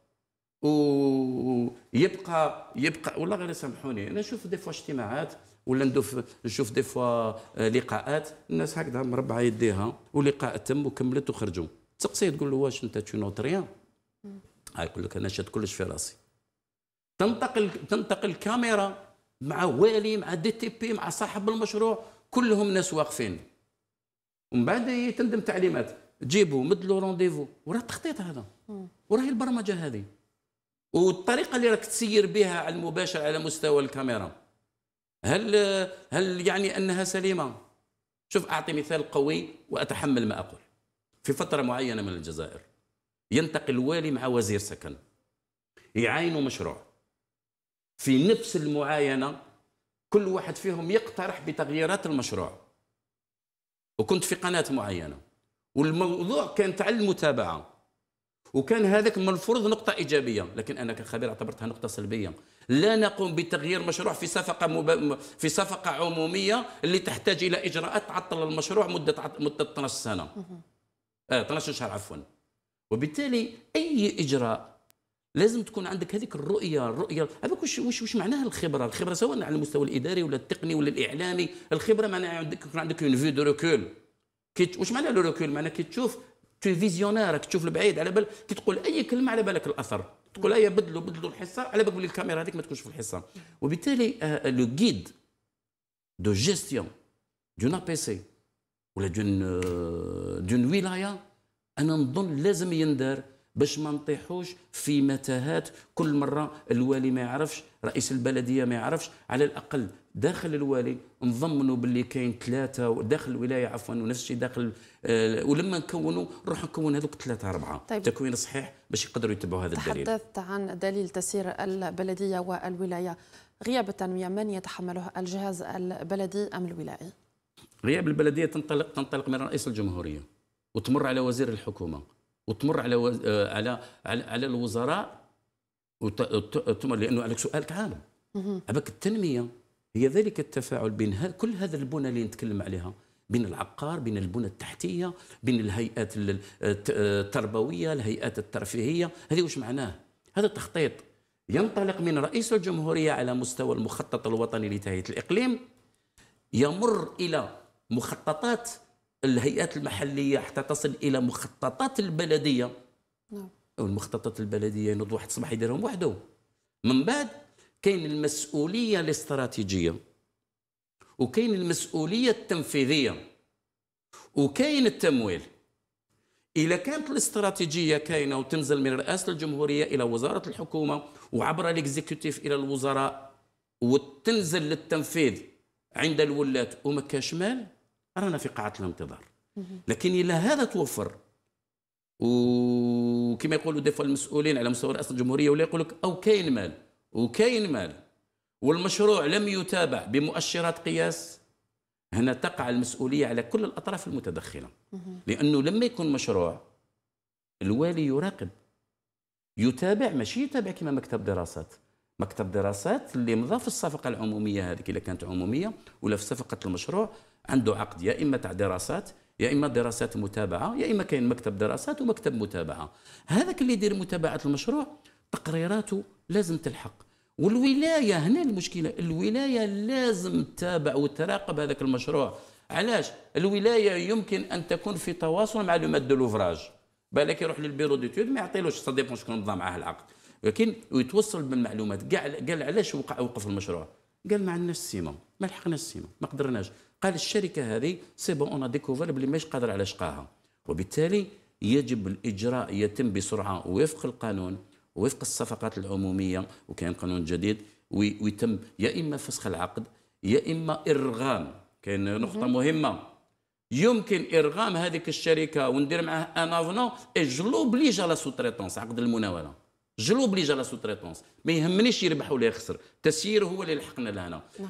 ويبقى يبقى والله غير سامحوني انا نشوف دي فوا اجتماعات ولا ندوف نشوف دي فوا آه، لقاءات الناس هكذا مربعه يديها ولقاء تم وكملت وخرجوا تسقسيه تقول له واش انت تو نوت ريان يقول لك انا شاد كلش في راسي تنتقل تنتقل الكاميرا مع والي مع دي تي بي مع صاحب المشروع كلهم ناس واقفين ومن بعد تندم تعليمات جيبوا مدلوا رونديفو وراه التخطيط هذا وراه البرمجه هذه والطريقه اللي راك تسير بها على المباشر على مستوى الكاميرا هل هل يعني انها سليمه شوف اعطي مثال قوي واتحمل ما اقول في فتره معينه من الجزائر ينتقل والي مع وزير سكن يعاينوا مشروع في نفس المعاينه كل واحد فيهم يقترح بتغييرات المشروع وكنت في قناه معينه والموضوع كان تاع المتابعه وكان هذاك المفروض نقطة إيجابية لكن أنا كخبير اعتبرتها نقطة سلبية لا نقوم بتغيير مشروع في صفقة مب... في صفقة عمومية اللي تحتاج إلى إجراءات تعطل المشروع مدة مدة 12 سنة آه 12 شهر عفوا وبالتالي أي إجراء لازم تكون عندك هذيك الرؤيه الرؤيه هذاك وش وش, وش معناها الخبره الخبره سواء على المستوى الاداري ولا التقني ولا الاعلامي الخبره معناها عندك يكون عندك اون في دو ريكول وش معناها لو ريكول معناها كي تشوف تلفزيونارك فيزيونير راك تشوف البعيد على بال كي تقول اي كلمه على بالك الاثر تقول اي بدلوا بدلوا الحصه على بالك بلي الكاميرا هذيك ما تكونش في الحصه وبالتالي لو جيد دو جيستيون دون سي ولا دون دون ولايه انا نظن لازم يندار باش ما نطيحوش في متاهات كل مره الوالي ما يعرفش رئيس البلديه ما يعرفش على الاقل داخل الوالي نضمنوا باللي كاين ثلاثه داخل الولايه عفوا ونفس الشيء داخل آه ولما نكونوا نروح نكون هذوك ثلاثه اربعه طيب. تكوين صحيح باش يقدروا يتبعوا هذا الدليل تحدثت عن دليل تسير البلديه والولايه غياب التنميه من يتحمله الجهاز البلدي ام الولائي؟ غياب البلديه تنطلق تنطلق من رئيس الجمهوريه وتمر على وزير الحكومه وتمر على وز... آه، على على, على الوزراء وت... لانه عليك سؤالك عام أباك التنميه هي ذلك التفاعل بين كل هذا البنى اللي نتكلم عليها بين العقار بين البنى التحتيه بين الهيئات التربويه الهيئات الترفيهيه هذه واش معناه هذا تخطيط ينطلق من رئيس الجمهوريه على مستوى المخطط الوطني لتهيئه الاقليم يمر الى مخططات الهيئات المحليه حتى تصل الى مخططات البلديه نعم المخططات البلديه ينوض واحد الصباح يديرهم وحده من بعد كاين المسؤوليه الاستراتيجيه وكاين المسؤوليه التنفيذيه وكاين التمويل إذا كانت الاستراتيجية كاينة وتنزل من رئاسة الجمهورية إلى وزارة الحكومة وعبر الاكزيكوتيف إلى الوزراء وتنزل للتنفيذ عند الولاة وما كاش مال رانا في قاعة الانتظار لكن إلا هذا توفر وكما يقولوا دفع المسؤولين على مستوى رئاسة الجمهورية ولا يقول لك أو كاين مال وكاين مال والمشروع لم يتابع بمؤشرات قياس هنا تقع المسؤولية على كل الأطراف المتدخلة لأنه لما يكون مشروع الوالي يراقب يتابع ماشي يتابع كما مكتب دراسات مكتب دراسات اللي مضى في الصفقة العمومية هذيك إذا كانت عمومية ولا في صفقة المشروع عنده عقد يا إما تاع دراسات يا إما دراسات متابعة يا إما كاين مكتب دراسات ومكتب متابعة هذاك اللي يدير متابعة المشروع تقريراته لازم تلحق والولايه هنا المشكله الولايه لازم تتابع وتراقب هذاك المشروع علاش الولايه يمكن ان تكون في تواصل مع لو مات دو لوفراج بالك يروح للبيرو ديتود ما يعطيلوش سا ديبون شكون نظام معاه العقد ولكن ويتوصل بالمعلومات قال قال علاش وقع وقف المشروع قال ما عندناش السيمون ما لحقناش السيمون ما قدرناش قال الشركه هذه سي بون اون ديكوفر بلي ماش قادر على شقاها وبالتالي يجب الاجراء يتم بسرعه وفق القانون وفق الصفقات العموميه وكاين قانون جديد ويتم يا اما فسخ العقد يا اما ارغام كاين نقطه مهمه يمكن ارغام هذيك الشركه وندير معاه ان افنون اي جلو بليج على سوتريتونس عقد المناوله جلو بليج على سوتريتونس ما يهمنيش يربح ولا يخسر التسيير هو اللي لحقنا لهنا نعم.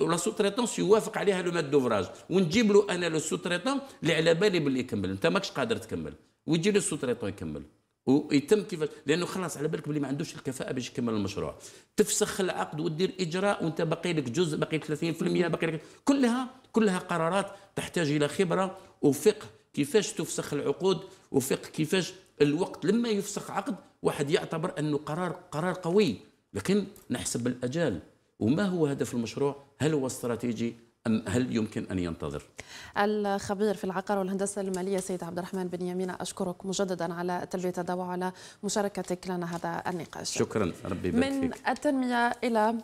ولا سوتريتونس يوافق عليها لو ماد دوفراج ونجيب له انا لو سوتريتون اللي على بالي باللي يكمل انت ماكش قادر تكمل ويجي لو سوتريتون يكمل ويتم كيفاش لانه خلاص على بالك بلي ما عندوش الكفاءه باش يكمل المشروع تفسخ العقد وتدير اجراء وانت باقي لك جزء باقي 30% باقي لك كلها كلها قرارات تحتاج الى خبره وفقه كيفاش تفسخ العقود وفقه كيفاش الوقت لما يفسخ عقد واحد يعتبر انه قرار قرار قوي لكن نحسب الاجال وما هو هدف المشروع هل هو استراتيجي أم هل يمكن أن ينتظر؟ الخبير في العقار والهندسة المالية سيد عبد الرحمن بن يمين أشكرك مجددا على تلبية الضوء على مشاركتك لنا هذا النقاش شكرا ربي من فيك. التنمية إلى